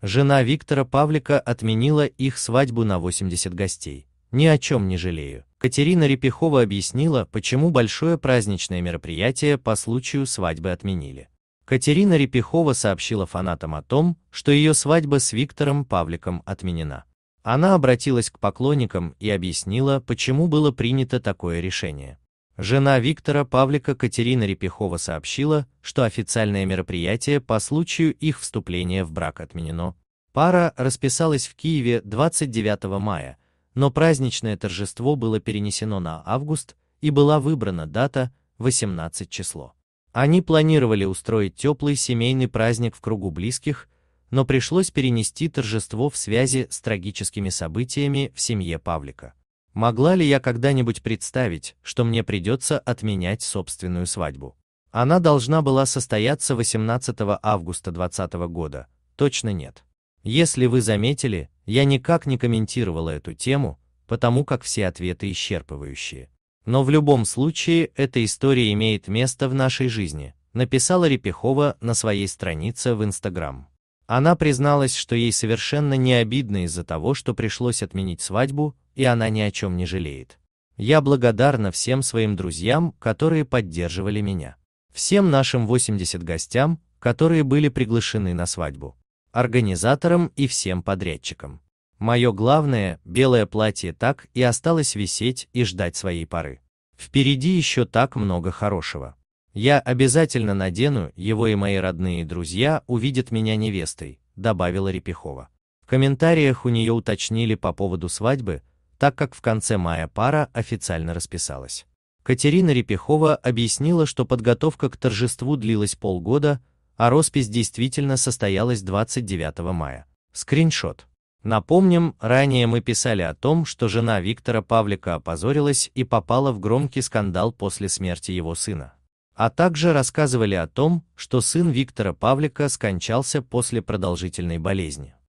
Жена Виктора Павлика отменила их свадьбу на 80 гостей. Ни о чем не жалею. Катерина Репихова объяснила, почему большое праздничное мероприятие по случаю свадьбы отменили. Катерина Репихова сообщила фанатам о том, что ее свадьба с Виктором Павликом отменена. Она обратилась к поклонникам и объяснила, почему было принято такое решение. Жена Виктора Павлика Катерина Репехова сообщила, что официальное мероприятие по случаю их вступления в брак отменено. Пара расписалась в Киеве 29 мая, но праздничное торжество было перенесено на август и была выбрана дата 18 число. Они планировали устроить теплый семейный праздник в кругу близких, но пришлось перенести торжество в связи с трагическими событиями в семье Павлика. Могла ли я когда-нибудь представить, что мне придется отменять собственную свадьбу? Она должна была состояться 18 августа 2020 года, точно нет. Если вы заметили, я никак не комментировала эту тему, потому как все ответы исчерпывающие. Но в любом случае эта история имеет место в нашей жизни, написала Репехова на своей странице в Инстаграм. Она призналась, что ей совершенно не обидно из-за того, что пришлось отменить свадьбу, и она ни о чем не жалеет. Я благодарна всем своим друзьям, которые поддерживали меня. Всем нашим 80 гостям, которые были приглашены на свадьбу. Организаторам и всем подрядчикам. Мое главное, белое платье так и осталось висеть и ждать своей поры. Впереди еще так много хорошего. Я обязательно надену его и мои родные друзья увидят меня невестой, добавила Репихова. В комментариях у нее уточнили по поводу свадьбы, так как в конце мая пара официально расписалась. Катерина Репехова объяснила, что подготовка к торжеству длилась полгода, а роспись действительно состоялась 29 мая. Скриншот. Напомним, ранее мы писали о том, что жена Виктора Павлика опозорилась и попала в громкий скандал после смерти его сына. А также рассказывали о том, что сын Виктора Павлика скончался после продолжительной болезни.